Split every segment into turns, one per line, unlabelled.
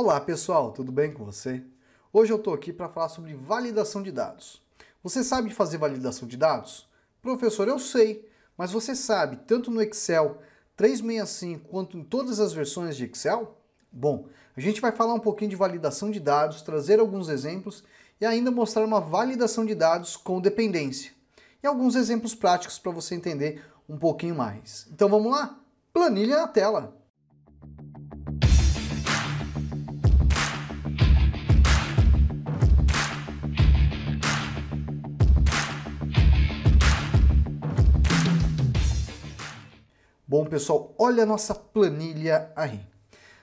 Olá pessoal, tudo bem com você? Hoje eu estou aqui para falar sobre validação de dados. Você sabe fazer validação de dados? Professor, eu sei, mas você sabe tanto no Excel 365 quanto em todas as versões de Excel? Bom, a gente vai falar um pouquinho de validação de dados, trazer alguns exemplos e ainda mostrar uma validação de dados com dependência. E alguns exemplos práticos para você entender um pouquinho mais. Então vamos lá? Planilha na tela! Bom, pessoal, olha a nossa planilha aí.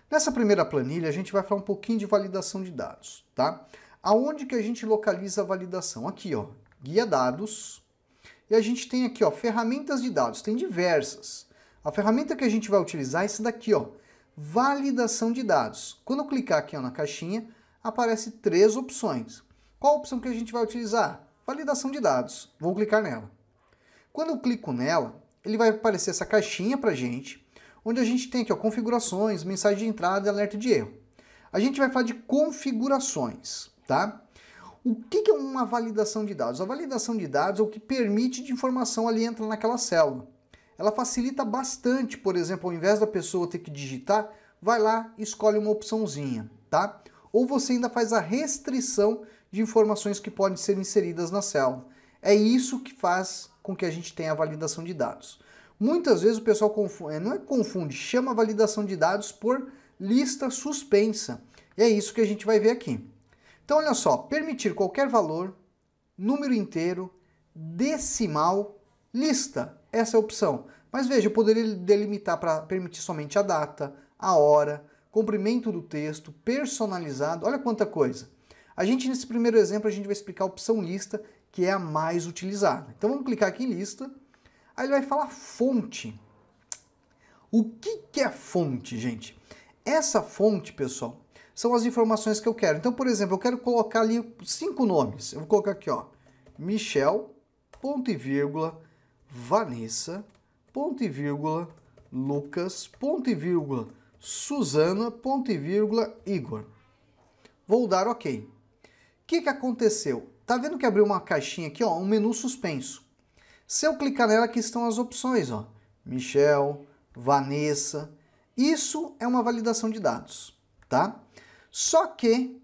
Nessa primeira planilha, a gente vai falar um pouquinho de validação de dados, tá? Aonde que a gente localiza a validação? Aqui, ó, guia dados. E a gente tem aqui, ó, ferramentas de dados, tem diversas. A ferramenta que a gente vai utilizar é essa daqui, ó, validação de dados. Quando eu clicar aqui ó, na caixinha, aparece três opções. Qual a opção que a gente vai utilizar? Validação de dados. Vou clicar nela. Quando eu clico nela, ele vai aparecer essa caixinha para gente, onde a gente tem aqui ó, configurações, mensagem de entrada e alerta de erro. A gente vai falar de configurações, tá? O que, que é uma validação de dados? A validação de dados é o que permite de informação ali entrar naquela célula. Ela facilita bastante, por exemplo, ao invés da pessoa ter que digitar, vai lá e escolhe uma opçãozinha, tá? Ou você ainda faz a restrição de informações que podem ser inseridas na célula. É isso que faz com que a gente tenha a validação de dados. Muitas vezes o pessoal confunde, é, não é confunde, chama validação de dados por lista suspensa. E é isso que a gente vai ver aqui. Então, olha só, permitir qualquer valor, número inteiro, decimal, lista. Essa é a opção. Mas veja, eu poderia delimitar para permitir somente a data, a hora, comprimento do texto, personalizado, olha quanta coisa. A gente, nesse primeiro exemplo, a gente vai explicar a opção lista que é a mais utilizada. Então vamos clicar aqui em lista. Aí ele vai falar fonte. O que, que é fonte, gente? Essa fonte, pessoal, são as informações que eu quero. Então, por exemplo, eu quero colocar ali cinco nomes. Eu vou colocar aqui, ó, Michel, ponto e vírgula, Vanessa, ponto e vírgula, Lucas, ponto e vírgula, Suzana, ponto e vírgula, Igor. Vou dar OK. O que, que aconteceu? Tá vendo que abriu uma caixinha aqui, ó, um menu suspenso. Se eu clicar nela, aqui estão as opções, ó. Michel, Vanessa. Isso é uma validação de dados, tá? Só que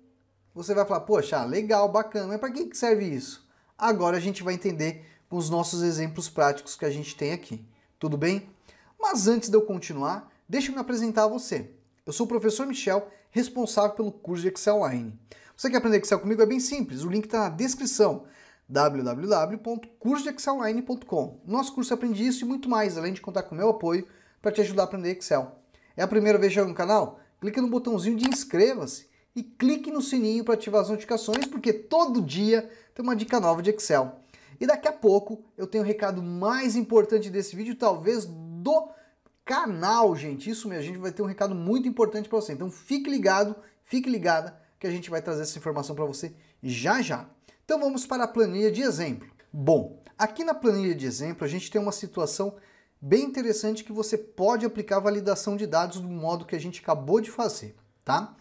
você vai falar, poxa, legal, bacana, mas para que, que serve isso? Agora a gente vai entender com os nossos exemplos práticos que a gente tem aqui, tudo bem? Mas antes de eu continuar, deixa eu me apresentar a você. Eu sou o professor Michel, responsável pelo curso de Excel Online. Você quer aprender Excel comigo? É bem simples, o link está na descrição www.cursodeexcelline.com. Nosso curso aprende Isso e muito mais, além de contar com o meu apoio para te ajudar a aprender Excel. É a primeira vez chegando no canal? Clique no botãozinho de inscreva-se e clique no sininho para ativar as notificações, porque todo dia tem uma dica nova de Excel. E daqui a pouco eu tenho o um recado mais importante desse vídeo, talvez do canal, gente. Isso mesmo, a gente vai ter um recado muito importante para você. Então fique ligado, fique ligada que a gente vai trazer essa informação para você já já. Então vamos para a planilha de exemplo. Bom, aqui na planilha de exemplo a gente tem uma situação bem interessante que você pode aplicar a validação de dados do modo que a gente acabou de fazer, tá?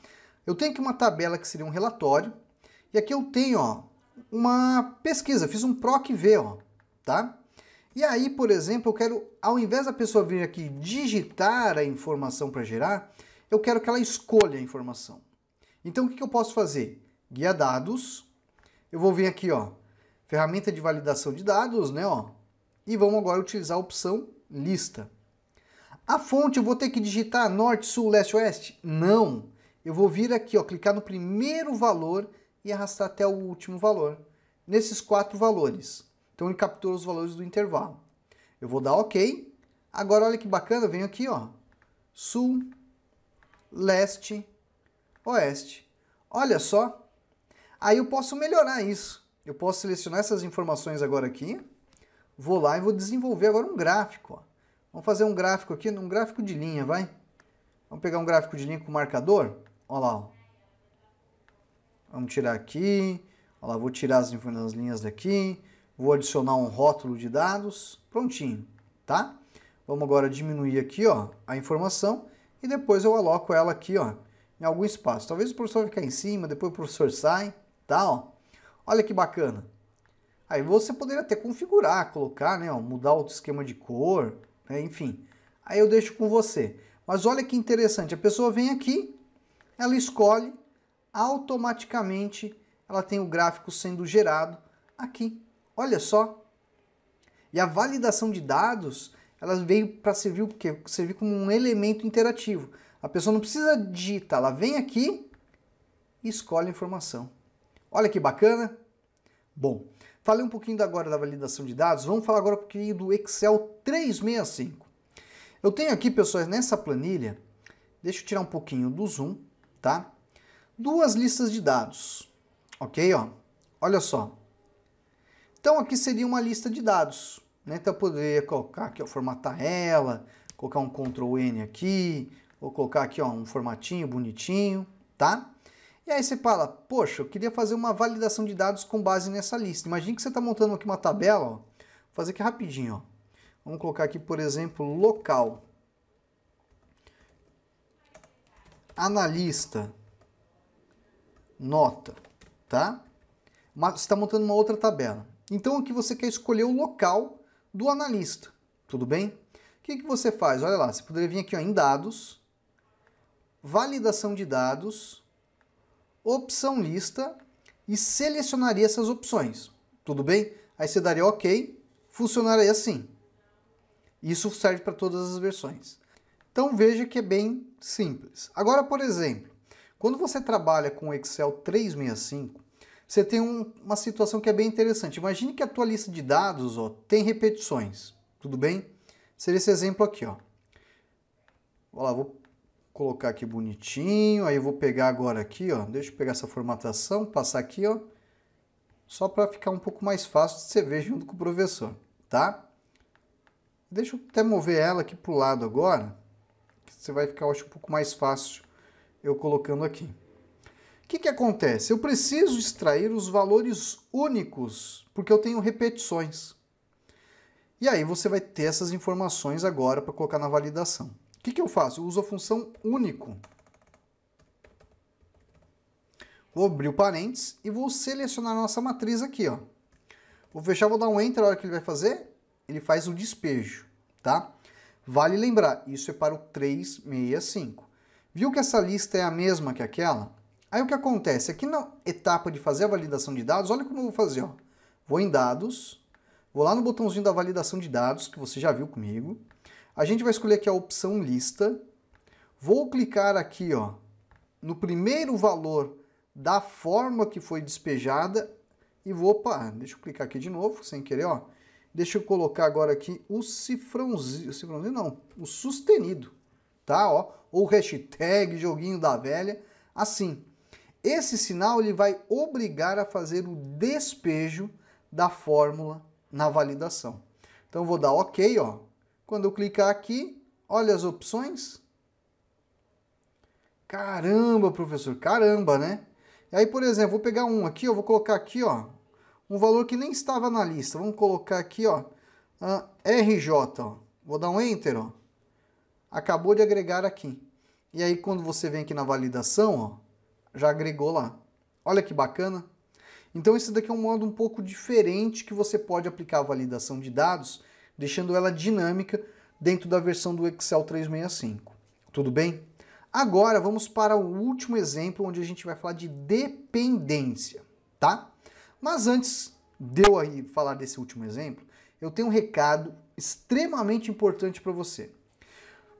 Eu tenho aqui uma tabela que seria um relatório e aqui eu tenho, ó, uma pesquisa, fiz um PROC V, ó, tá? E aí, por exemplo, eu quero, ao invés da pessoa vir aqui digitar a informação para gerar, eu quero que ela escolha a informação. Então, o que eu posso fazer? Guia dados. Eu vou vir aqui, ó, ferramenta de validação de dados, né, ó, e vamos agora utilizar a opção lista. A fonte eu vou ter que digitar norte, sul, leste, oeste? Não. Eu vou vir aqui, ó, clicar no primeiro valor e arrastar até o último valor. Nesses quatro valores. Então ele captura os valores do intervalo. Eu vou dar OK. Agora olha que bacana, eu venho aqui, ó, sul, leste, oeste. Olha só. Aí eu posso melhorar isso. Eu posso selecionar essas informações agora aqui. Vou lá e vou desenvolver agora um gráfico. Ó. Vamos fazer um gráfico aqui, um gráfico de linha, vai. Vamos pegar um gráfico de linha com marcador. Olha lá. Ó. Vamos tirar aqui. Olha lá, vou tirar as, as linhas daqui. Vou adicionar um rótulo de dados. Prontinho, tá? Vamos agora diminuir aqui ó, a informação e depois eu aloco ela aqui ó, em algum espaço. Talvez o professor ficar em cima, depois o professor sai, tal. Tá, olha que bacana. Aí você poderia até configurar, colocar, né, ó, mudar o esquema de cor, né, enfim. Aí eu deixo com você. Mas olha que interessante, a pessoa vem aqui, ela escolhe, automaticamente ela tem o gráfico sendo gerado aqui. Olha só. E a validação de dados, ela veio para servir o quê? Servir como um elemento interativo. A pessoa não precisa digitar, ela vem aqui e escolhe a informação. Olha que bacana! Bom, falei um pouquinho agora da validação de dados, vamos falar agora um pouquinho do Excel 365. Eu tenho aqui, pessoas, nessa planilha, deixa eu tirar um pouquinho do zoom, tá? Duas listas de dados, ok? Ó, olha só. Então aqui seria uma lista de dados, né? Então eu poderia colocar aqui, ó, formatar ela, colocar um Ctrl N aqui, Vou colocar aqui ó, um formatinho bonitinho, tá? E aí você fala, poxa, eu queria fazer uma validação de dados com base nessa lista. Imagina que você está montando aqui uma tabela, ó. vou fazer aqui rapidinho. Ó. Vamos colocar aqui, por exemplo, local. Analista. Nota, tá? Mas você está montando uma outra tabela. Então aqui você quer escolher o local do analista, tudo bem? O que, que você faz? Olha lá, você poderia vir aqui ó, em dados, validação de dados, opção lista e selecionaria essas opções. Tudo bem? Aí você daria OK, funcionaria assim. Isso serve para todas as versões. Então veja que é bem simples. Agora, por exemplo, quando você trabalha com Excel 365, você tem um, uma situação que é bem interessante. Imagine que a tua lista de dados ó, tem repetições, tudo bem? Seria esse exemplo aqui. Ó. Vou lá, vou colocar aqui bonitinho. Aí eu vou pegar agora aqui, ó. Deixa eu pegar essa formatação, passar aqui, ó. Só para ficar um pouco mais fácil de você ver junto com o professor, tá? Deixa eu até mover ela aqui pro lado agora. Que você vai ficar, eu acho, um pouco mais fácil eu colocando aqui. O que, que acontece? Eu preciso extrair os valores únicos, porque eu tenho repetições. E aí você vai ter essas informações agora para colocar na validação. O que, que eu faço? Eu uso a função único. Vou abrir o parênteses e vou selecionar a nossa matriz aqui, ó. Vou fechar, vou dar um enter, a hora que ele vai fazer, ele faz o despejo, tá? Vale lembrar, isso é para o 365. Viu que essa lista é a mesma que aquela? Aí o que acontece? Aqui na etapa de fazer a validação de dados, olha como eu vou fazer, ó. Vou em dados, vou lá no botãozinho da validação de dados, que você já viu comigo, a gente vai escolher aqui a opção lista. Vou clicar aqui ó, no primeiro valor da forma que foi despejada e vou, opa, deixa eu clicar aqui de novo, sem querer, ó. Deixa eu colocar agora aqui o cifrãozinho, o cifrãozinho não, o sustenido, tá, ó, ou hashtag joguinho da velha, assim. Esse sinal ele vai obrigar a fazer o despejo da fórmula na validação. Então vou dar OK, ó, quando eu clicar aqui, olha as opções. Caramba, professor, caramba, né? E aí, por exemplo, vou pegar um aqui, eu vou colocar aqui, ó, um valor que nem estava na lista. Vamos colocar aqui, ó, ah, RJ, ó. Vou dar um Enter, ó. Acabou de agregar aqui. E aí, quando você vem aqui na validação, ó, já agregou lá. Olha que bacana. Então, esse daqui é um modo um pouco diferente que você pode aplicar a validação de dados deixando ela dinâmica dentro da versão do Excel 365. Tudo bem? Agora vamos para o último exemplo onde a gente vai falar de dependência, tá? Mas antes de eu aí falar desse último exemplo, eu tenho um recado extremamente importante para você.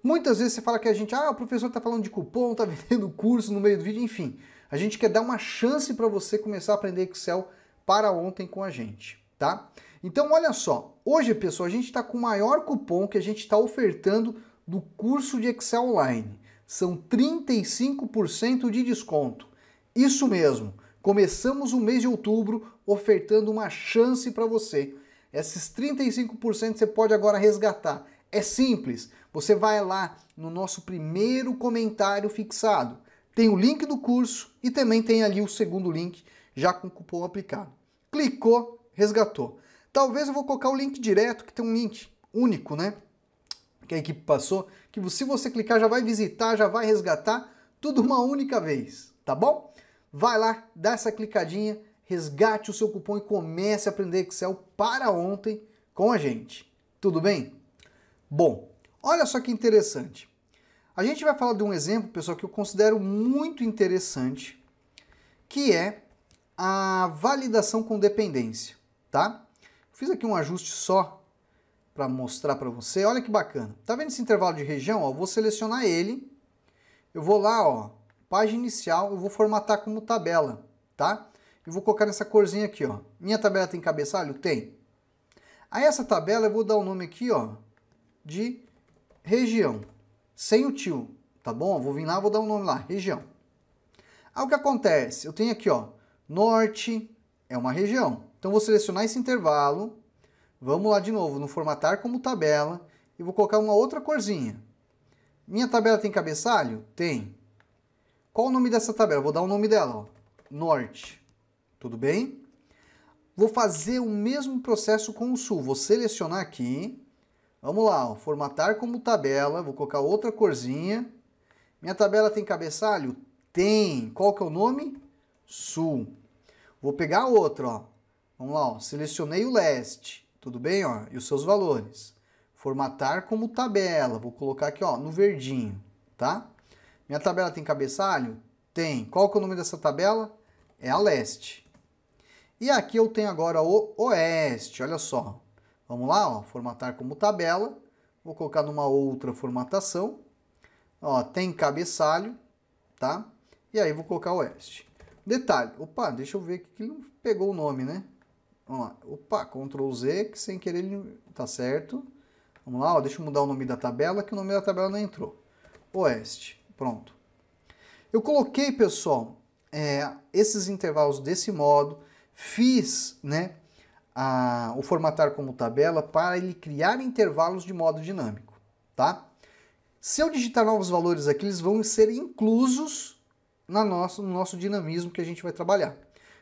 Muitas vezes você fala que a gente, ah, o professor está falando de cupom, está vendendo curso no meio do vídeo, enfim. A gente quer dar uma chance para você começar a aprender Excel para ontem com a gente, tá? Então olha só, Hoje, pessoal, a gente está com o maior cupom que a gente está ofertando do curso de Excel Online. São 35% de desconto. Isso mesmo, começamos o mês de outubro ofertando uma chance para você. Esses 35% você pode agora resgatar. É simples, você vai lá no nosso primeiro comentário fixado. Tem o link do curso e também tem ali o segundo link já com cupom aplicado. Clicou, resgatou. Talvez eu vou colocar o link direto, que tem um link único, né? Que a equipe passou, que se você clicar já vai visitar, já vai resgatar, tudo uma única vez, tá bom? Vai lá, dá essa clicadinha, resgate o seu cupom e comece a aprender Excel para ontem com a gente. Tudo bem? Bom, olha só que interessante. A gente vai falar de um exemplo, pessoal, que eu considero muito interessante, que é a validação com dependência, tá? Fiz aqui um ajuste só para mostrar para você. Olha que bacana. Tá vendo esse intervalo de região? Ó, vou selecionar ele. Eu vou lá, ó, página inicial, eu vou formatar como tabela, tá? Eu vou colocar nessa corzinha aqui, ó. Minha tabela tem cabeçalho? Tem. A essa tabela eu vou dar o um nome aqui, ó, de região, sem o tio, tá bom? Eu vou vir lá, vou dar o um nome lá, região. Aí o que acontece? Eu tenho aqui, ó, norte é uma região, então vou selecionar esse intervalo, vamos lá de novo no formatar como tabela e vou colocar uma outra corzinha. Minha tabela tem cabeçalho? Tem. Qual o nome dessa tabela? Vou dar o nome dela, ó. norte. Tudo bem? Vou fazer o mesmo processo com o sul. Vou selecionar aqui. Vamos lá, ó. formatar como tabela. Vou colocar outra corzinha. Minha tabela tem cabeçalho? Tem. Qual que é o nome? Sul. Vou pegar outra, ó. Vamos lá, ó. selecionei o leste, tudo bem? Ó, e os seus valores. Formatar como tabela, vou colocar aqui ó, no verdinho, tá? Minha tabela tem cabeçalho? Tem. Qual que é o nome dessa tabela? É a leste. E aqui eu tenho agora o oeste, olha só. Vamos lá, ó, formatar como tabela. Vou colocar numa outra formatação. Ó, tem cabeçalho, tá? E aí vou colocar oeste. Detalhe, opa, deixa eu ver aqui que ele não pegou o nome, né? Vamos lá. Opa, Ctrl Z, que sem querer ele tá certo. Vamos lá, ó, deixa eu mudar o nome da tabela, que o nome da tabela não entrou. Oeste, pronto. Eu coloquei, pessoal, é, esses intervalos desse modo, fiz né, a, o formatar como tabela para ele criar intervalos de modo dinâmico, tá? Se eu digitar novos valores aqui, eles vão ser inclusos na no nosso dinamismo que a gente vai trabalhar.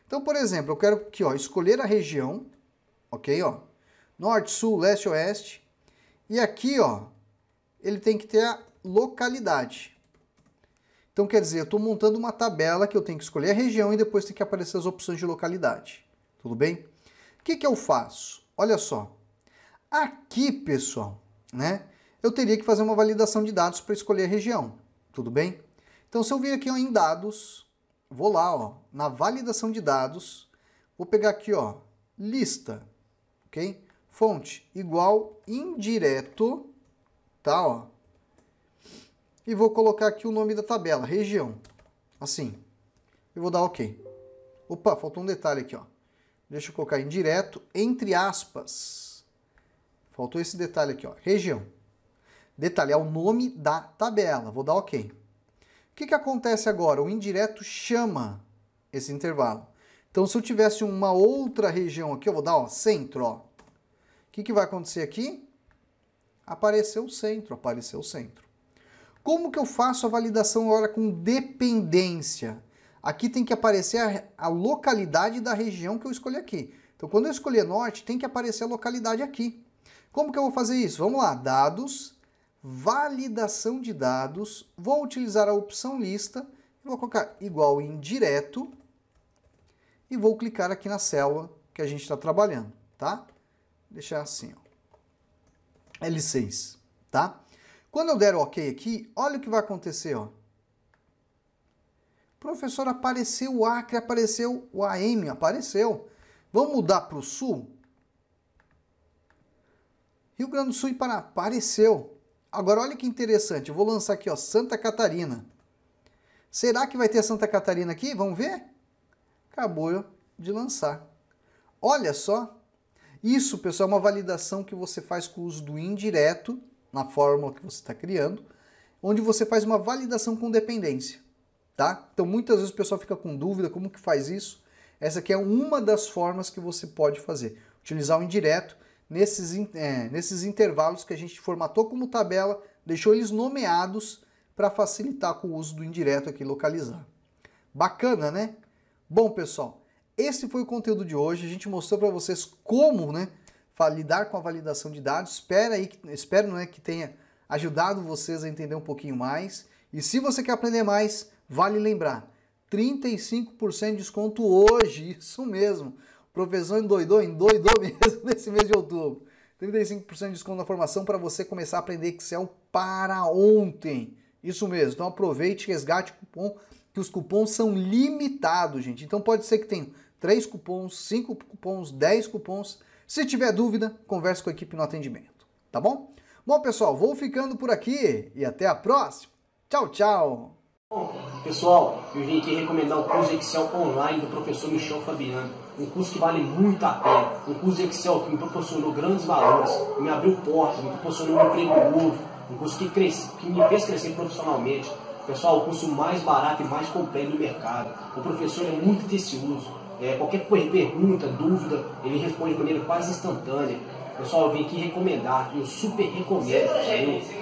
Então, por exemplo, eu quero aqui, ó, escolher a região, ok, ó, norte, sul, leste, oeste, e aqui, ó, ele tem que ter a localidade. Então, quer dizer, eu estou montando uma tabela que eu tenho que escolher a região e depois tem que aparecer as opções de localidade. Tudo bem? O que, que eu faço? Olha só. Aqui, pessoal, né, eu teria que fazer uma validação de dados para escolher a região. Tudo bem? Então, se eu vir aqui ó, em dados, vou lá, ó, na validação de dados, vou pegar aqui, ó, lista, ok? Fonte igual indireto, tá, ó. E vou colocar aqui o nome da tabela, região, assim. E vou dar OK. Opa, faltou um detalhe aqui, ó. Deixa eu colocar indireto, entre aspas. Faltou esse detalhe aqui, ó, região. Detalhe, é o nome da tabela. Vou dar OK que, que acontece agora? O indireto chama esse intervalo. Então, se eu tivesse uma outra região aqui, eu vou dar ó, centro. O que, que vai acontecer aqui? Apareceu o centro, apareceu o centro. Como que eu faço a validação agora com dependência? Aqui tem que aparecer a, a localidade da região que eu escolhi aqui. Então, quando eu escolher norte, tem que aparecer a localidade aqui. Como que eu vou fazer isso? Vamos lá, dados, validação de dados, vou utilizar a opção lista, vou colocar igual em direto e vou clicar aqui na célula que a gente está trabalhando, tá? Deixar assim, ó. L6, tá? Quando eu der o OK aqui, olha o que vai acontecer, ó. Professor, apareceu o Acre, apareceu o AM, apareceu. Vamos mudar para o Sul? Rio Grande do Sul e Paraná, apareceu. Agora olha que interessante, eu vou lançar aqui, ó, Santa Catarina. Será que vai ter Santa Catarina aqui? Vamos ver? Acabou de lançar. Olha só. Isso, pessoal, é uma validação que você faz com o uso do indireto na fórmula que você está criando, onde você faz uma validação com dependência, tá? Então, muitas vezes o pessoal fica com dúvida como que faz isso. Essa aqui é uma das formas que você pode fazer. Utilizar o indireto nesses, é, nesses intervalos que a gente formatou como tabela, deixou eles nomeados para facilitar com o uso do indireto aqui localizar. Bacana, né? Bom, pessoal, esse foi o conteúdo de hoje. A gente mostrou para vocês como né, lidar com a validação de dados. Espero, aí, espero né, que tenha ajudado vocês a entender um pouquinho mais. E se você quer aprender mais, vale lembrar, 35% de desconto hoje, isso mesmo professor endoidou, endoidou mesmo nesse mês de outubro. 35% de desconto na formação para você começar a aprender Excel para ontem. Isso mesmo. Então aproveite, resgate o cupom, que os cupons são limitados, gente. Então pode ser que tenha 3 cupons, 5 cupons, 10 cupons. Se tiver dúvida, converse com a equipe no atendimento, tá bom? Bom, pessoal, vou ficando por aqui e até a próxima. Tchau, tchau! Bom, pessoal, eu vim aqui recomendar o curso Excel online do professor Michel Fabiano. Um curso que vale muito a pena. Um curso Excel que me proporcionou grandes valores, me abriu portas, me proporcionou um emprego novo. Um curso que, cresce, que me fez crescer profissionalmente. Pessoal, o curso mais barato e mais completo do mercado. O professor é muito tecioso. É, qualquer pergunta, dúvida, ele responde de maneira quase instantânea. Pessoal, eu vim aqui recomendar, eu super recomendo.